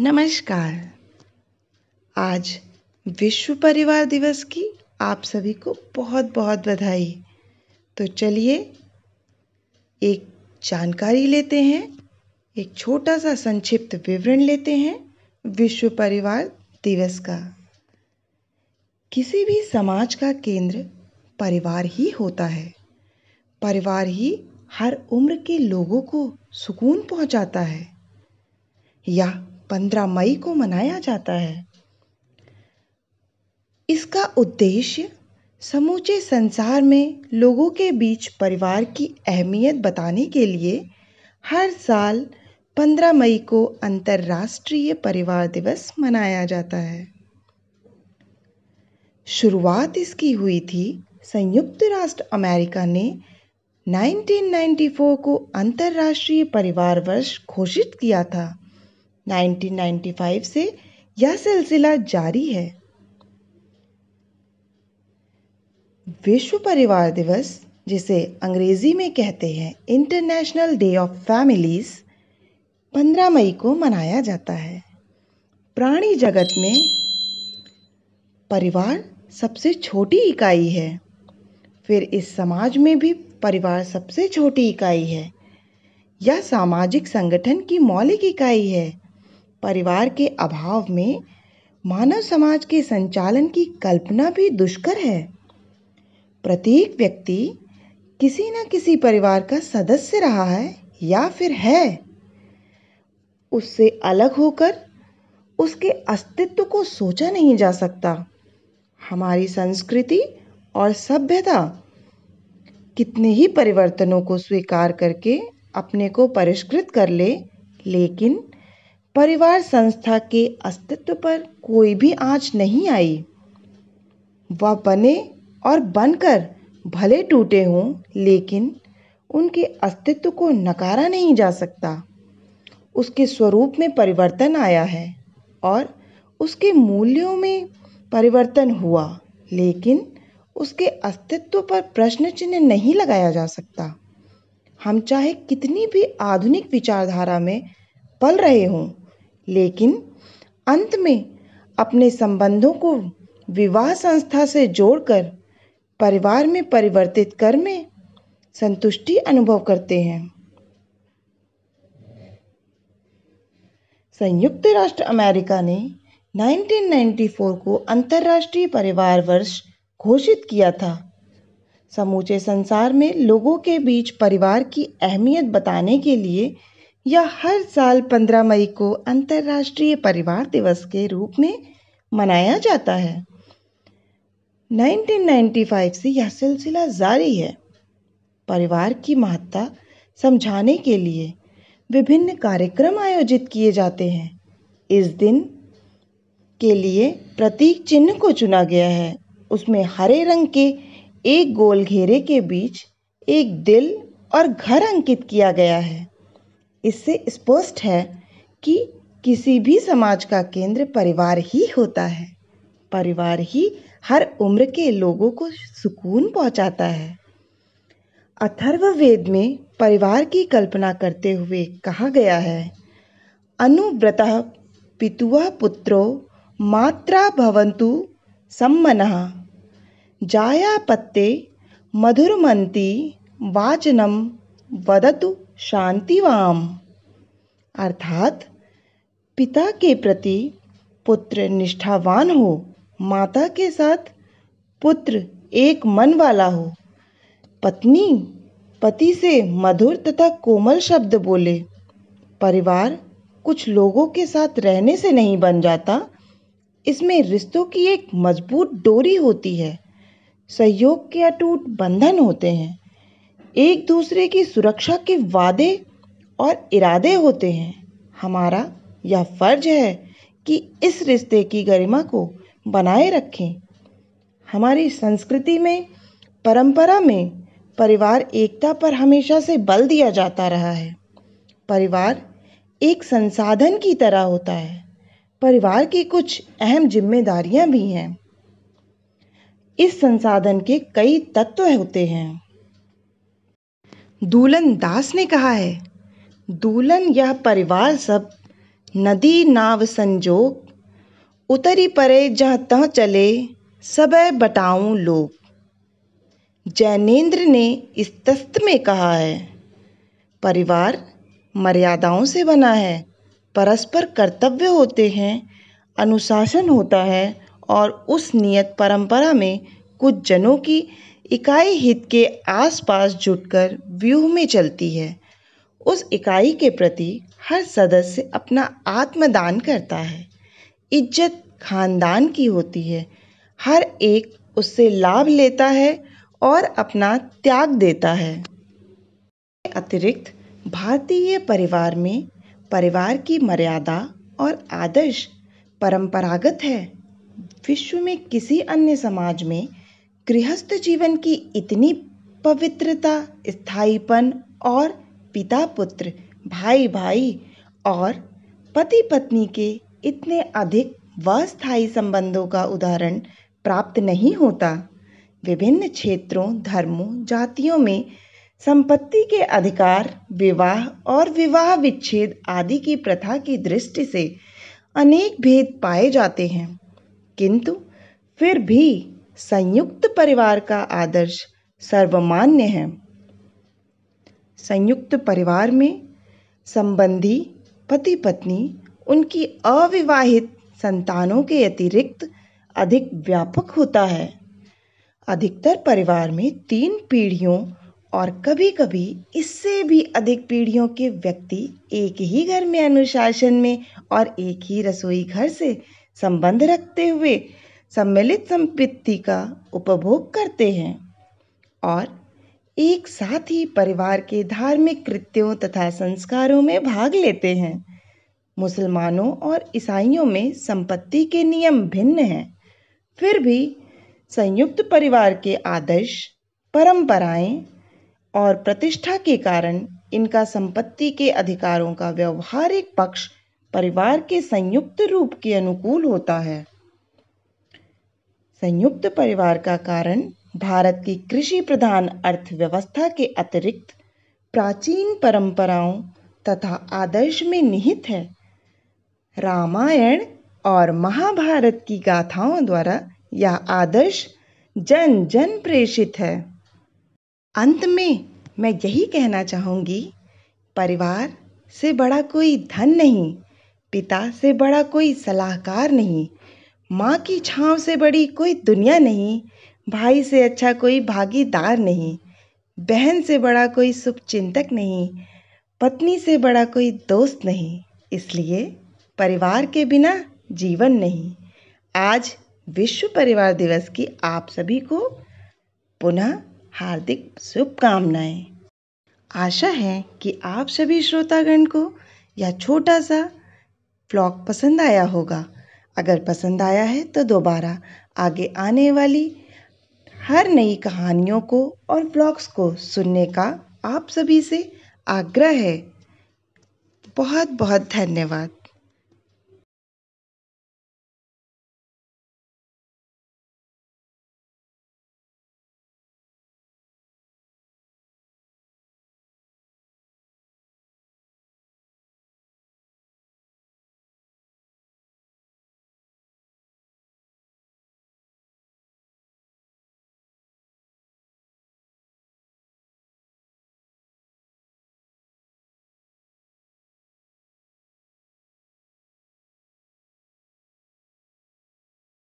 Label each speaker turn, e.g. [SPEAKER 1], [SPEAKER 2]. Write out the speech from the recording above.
[SPEAKER 1] नमस्कार आज विश्व परिवार दिवस की आप सभी को बहुत बहुत बधाई तो चलिए एक जानकारी लेते हैं एक छोटा सा संक्षिप्त विवरण लेते हैं विश्व परिवार दिवस का किसी भी समाज का केंद्र परिवार ही होता है परिवार ही हर उम्र के लोगों को सुकून पहुंचाता है या पंद्रह मई को मनाया जाता है इसका उद्देश्य समूचे संसार में लोगों के बीच परिवार की अहमियत बताने के लिए हर साल पंद्रह मई को अंतर्राष्ट्रीय परिवार दिवस मनाया जाता है शुरुआत इसकी हुई थी संयुक्त राष्ट्र अमेरिका ने 1994 को अंतर्राष्ट्रीय परिवार वर्ष घोषित किया था 1995 से यह सिलसिला जारी है विश्व परिवार दिवस जिसे अंग्रेजी में कहते हैं इंटरनेशनल डे ऑफ फैमिलीज 15 मई को मनाया जाता है प्राणी जगत में परिवार सबसे छोटी इकाई है फिर इस समाज में भी परिवार सबसे छोटी इकाई है यह सामाजिक संगठन की मौलिक इकाई है परिवार के अभाव में मानव समाज के संचालन की कल्पना भी दुष्कर है प्रत्येक व्यक्ति किसी न किसी परिवार का सदस्य रहा है या फिर है उससे अलग होकर उसके अस्तित्व को सोचा नहीं जा सकता हमारी संस्कृति और सभ्यता कितने ही परिवर्तनों को स्वीकार करके अपने को परिष्कृत कर ले लेकिन परिवार संस्था के अस्तित्व पर कोई भी आँच नहीं आई वह बने और बनकर भले टूटे हों लेकिन उनके अस्तित्व को नकारा नहीं जा सकता उसके स्वरूप में परिवर्तन आया है और उसके मूल्यों में परिवर्तन हुआ लेकिन उसके अस्तित्व पर प्रश्न चिन्ह नहीं लगाया जा सकता हम चाहे कितनी भी आधुनिक विचारधारा में पल रहे हों लेकिन अंत में अपने संबंधों को विवाह संस्था से जोड़कर परिवार में परिवर्तित कर में संतुष्टि अनुभव करते हैं संयुक्त राष्ट्र अमेरिका ने 1994 को अंतर्राष्ट्रीय परिवार वर्ष घोषित किया था समूचे संसार में लोगों के बीच परिवार की अहमियत बताने के लिए यह हर साल 15 मई को अंतर्राष्ट्रीय परिवार दिवस के रूप में मनाया जाता है 1995 से यह सिलसिला जारी है परिवार की महत्ता समझाने के लिए विभिन्न कार्यक्रम आयोजित किए जाते हैं इस दिन के लिए प्रतीक चिन्ह को चुना गया है उसमें हरे रंग के एक गोल घेरे के बीच एक दिल और घर अंकित किया गया है इससे स्पष्ट है कि किसी भी समाज का केंद्र परिवार ही होता है परिवार ही हर उम्र के लोगों को सुकून पहुंचाता है अथर्ववेद में परिवार की कल्पना करते हुए कहा गया है अनुव्रत पितुआ पुत्रो मात्रा भवंतु सम्मन जाया पत्ते मधुरमंती वाचनम वदतु शांतिवाम अर्थात पिता के प्रति पुत्र निष्ठावान हो माता के साथ पुत्र एक मन वाला हो पत्नी पति से मधुर तथा कोमल शब्द बोले परिवार कुछ लोगों के साथ रहने से नहीं बन जाता इसमें रिश्तों की एक मजबूत डोरी होती है सहयोग के अटूट बंधन होते हैं एक दूसरे की सुरक्षा के वादे और इरादे होते हैं हमारा यह फर्ज है कि इस रिश्ते की गरिमा को बनाए रखें हमारी संस्कृति में परंपरा में परिवार एकता पर हमेशा से बल दिया जाता रहा है परिवार एक संसाधन की तरह होता है परिवार की कुछ अहम जिम्मेदारियां भी हैं इस संसाधन के कई तत्व होते हैं दूलन दास ने कहा है दूलन यह परिवार सब नदी नाव संजोग उतरी परे जहाँ तह चले सब बटाऊ लोग जैनेन्द्र ने इस तस्त में कहा है परिवार मर्यादाओं से बना है परस्पर कर्तव्य होते हैं अनुशासन होता है और उस नियत परंपरा में कुछ जनों की इकाई हित के आसपास जुटकर व्यूह में चलती है उस इकाई के प्रति हर सदस्य अपना आत्मदान करता है इज्जत खानदान की होती है हर एक उससे लाभ लेता है और अपना त्याग देता है अतिरिक्त भारतीय परिवार में परिवार की मर्यादा और आदर्श परंपरागत है विश्व में किसी अन्य समाज में गृहस्थ जीवन की इतनी पवित्रता स्थायीपन और पिता पुत्र भाई भाई और पति पत्नी के इतने अधिक व स्थायी संबंधों का उदाहरण प्राप्त नहीं होता विभिन्न क्षेत्रों धर्मों जातियों में संपत्ति के अधिकार विवाह और विवाह विच्छेद आदि की प्रथा की दृष्टि से अनेक भेद पाए जाते हैं किंतु फिर भी संयुक्त परिवार का आदर्श सर्वमान्य है संयुक्त परिवार में संबंधी पति पत्नी उनकी अविवाहित संतानों के अतिरिक्त अधिक व्यापक होता है अधिकतर परिवार में तीन पीढ़ियों और कभी कभी इससे भी अधिक पीढ़ियों के व्यक्ति एक ही घर में अनुशासन में और एक ही रसोई घर से संबंध रखते हुए सम्मिलित संपत्ति का उपभोग करते हैं और एक साथ ही परिवार के धार्मिक कृत्यों तथा संस्कारों में भाग लेते हैं मुसलमानों और ईसाइयों में संपत्ति के नियम भिन्न हैं फिर भी संयुक्त परिवार के आदर्श परंपराएं और प्रतिष्ठा के कारण इनका संपत्ति के अधिकारों का व्यवहारिक पक्ष परिवार के संयुक्त रूप के अनुकूल होता है संयुक्त परिवार का कारण भारत की कृषि प्रधान अर्थव्यवस्था के अतिरिक्त प्राचीन परंपराओं तथा आदर्श में निहित है रामायण और महाभारत की गाथाओं द्वारा यह आदर्श जन जन प्रेषित है अंत में मैं यही कहना चाहूँगी परिवार से बड़ा कोई धन नहीं पिता से बड़ा कोई सलाहकार नहीं माँ की छाँव से बड़ी कोई दुनिया नहीं भाई से अच्छा कोई भागीदार नहीं बहन से बड़ा कोई शुभ चिंतक नहीं पत्नी से बड़ा कोई दोस्त नहीं इसलिए परिवार के बिना जीवन नहीं आज विश्व परिवार दिवस की आप सभी को पुनः हार्दिक शुभकामनाएं आशा है कि आप सभी श्रोतागण को यह छोटा सा ब्लॉग पसंद आया होगा अगर पसंद आया है तो दोबारा आगे आने वाली हर नई कहानियों को और ब्लॉग्स को सुनने का आप सभी से आग्रह है बहुत बहुत धन्यवाद